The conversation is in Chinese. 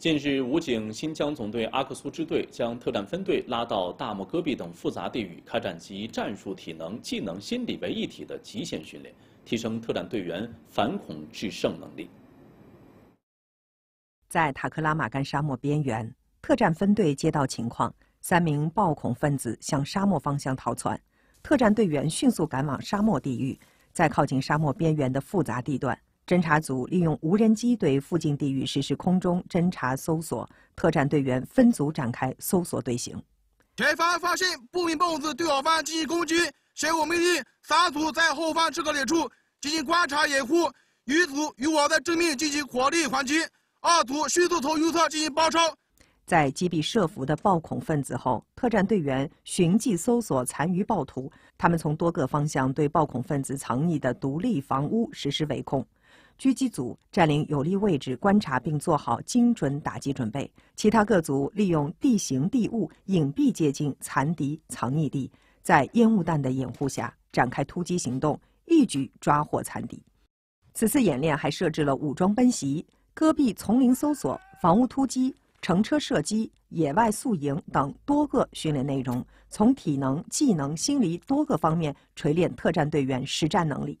近日，武警新疆总队阿克苏支队将特战分队拉到大漠戈壁等复杂地域，开展集战术、体能、技能、心理为一体的极限训练，提升特战队员反恐制胜能力。在塔克拉玛干沙漠边缘，特战分队接到情况：三名暴恐分子向沙漠方向逃窜，特战队员迅速赶往沙漠地域，在靠近沙漠边缘的复杂地段。侦查组利用无人机对附近地域实施空中侦查搜索，特战队员分组展开搜索队形。前方发现不明分子对我方进行攻击，随我命令，三组在后方制高点处进行观察掩护，一组与我的正面进行火力还击，二组迅速从右侧进行包抄。在击毙设伏的暴恐分子后，特战队员循迹搜索残余暴徒，他们从多个方向对暴恐分子藏匿的独立房屋实施围控。狙击组占领有利位置，观察并做好精准打击准备；其他各组利用地形地物隐蔽接近残敌藏匿地，在烟雾弹的掩护下展开突击行动，一举抓获残敌。此次演练还设置了武装奔袭、戈壁丛林搜索、房屋突击、乘车射击、野外宿营等多个训练内容，从体能、技能、心理多个方面锤炼特战队员实战能力。